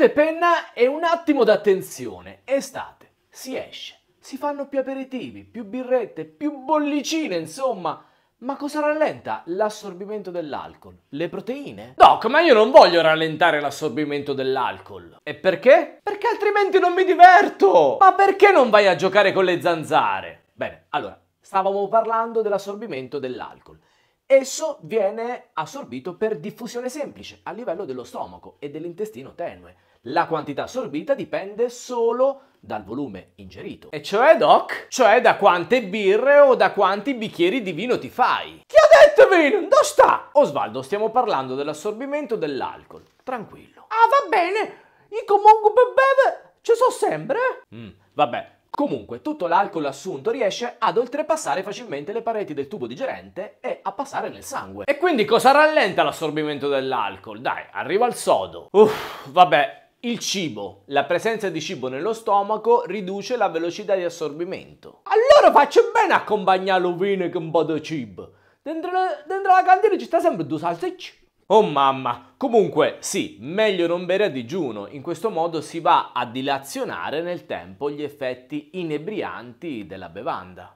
carta e penna e un attimo d'attenzione. Estate, si esce, si fanno più aperitivi, più birrette, più bollicine, insomma. Ma cosa rallenta? L'assorbimento dell'alcol. Le proteine? Doc, ma io non voglio rallentare l'assorbimento dell'alcol. E perché? Perché altrimenti non mi diverto! Ma perché non vai a giocare con le zanzare? Bene, allora, stavamo parlando dell'assorbimento dell'alcol. Esso viene assorbito per diffusione semplice a livello dello stomaco e dell'intestino tenue. La quantità assorbita dipende solo dal volume ingerito. E cioè, Doc? Cioè da quante birre o da quanti bicchieri di vino ti fai? Chi ha detto vino? Dove sta? Osvaldo, stiamo parlando dell'assorbimento dell'alcol. Tranquillo. Ah, va bene. Io comunque per beve ci so sempre. Mm, vabbè, Comunque, tutto l'alcol assunto riesce ad oltrepassare facilmente le pareti del tubo digerente e a passare nel sangue. E quindi cosa rallenta l'assorbimento dell'alcol? Dai, arriva il sodo. Uff, vabbè, il cibo. La presenza di cibo nello stomaco riduce la velocità di assorbimento. Allora faccio bene a accompagnare lo con un po' di cibo. Dentro, dentro la cantina ci sta sempre due salsicce. Oh mamma! Comunque sì, meglio non bere a digiuno, in questo modo si va a dilazionare nel tempo gli effetti inebrianti della bevanda.